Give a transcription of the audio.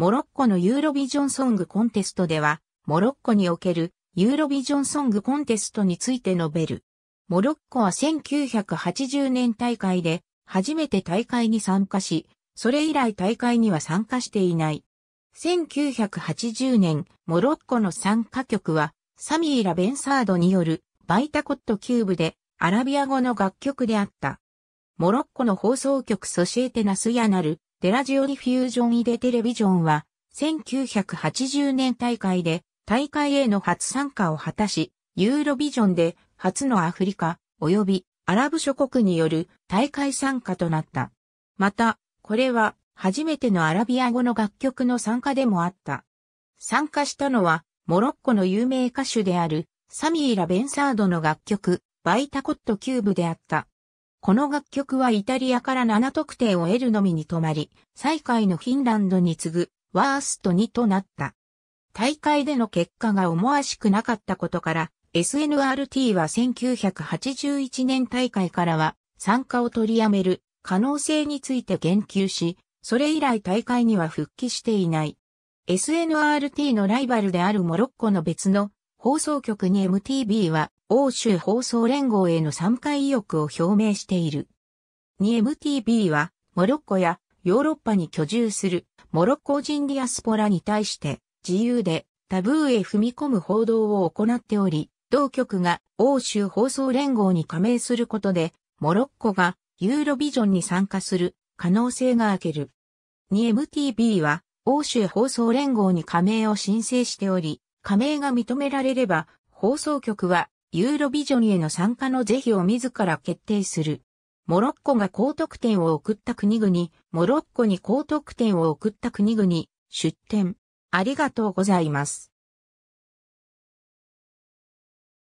モロッコのユーロビジョンソングコンテストでは、モロッコにおけるユーロビジョンソングコンテストについて述べる。モロッコは1980年大会で初めて大会に参加し、それ以来大会には参加していない。1980年、モロッコの参加曲は、サミーラ・ベンサードによるバイタコットキューブでアラビア語の楽曲であった。モロッコの放送局ソシエテナスヤナルデラジオディフュージョンイデテレビジョンは、1980年大会で大会への初参加を果たし、ユーロビジョンで初のアフリカ及びアラブ諸国による大会参加となった。また、これは初めてのアラビア語の楽曲の参加でもあった。参加したのは、モロッコの有名歌手であるサミーラ・ベンサードの楽曲、バイタコットキューブであった。この楽曲はイタリアから7得点を得るのみに止まり、最下位のフィンランドに次ぐワースト2となった。大会での結果が思わしくなかったことから、SNRT は1981年大会からは参加を取りやめる可能性について言及し、それ以来大会には復帰していない。SNRT のライバルであるモロッコの別の放送局に MTV は欧州放送連合への参加意欲を表明している。2MTB は、モロッコやヨーロッパに居住するモロッコ人ディアスポラに対して自由でタブーへ踏み込む報道を行っており、同局が欧州放送連合に加盟することで、モロッコがユーロビジョンに参加する可能性が開ける。2MTB は欧州放送連合に加盟を申請しており、加盟が認められれば放送局はユーロビジョンへの参加の是非を自ら決定する。モロッコが高得点を送った国々、モロッコに高得点を送った国々、出展。ありがとうございます。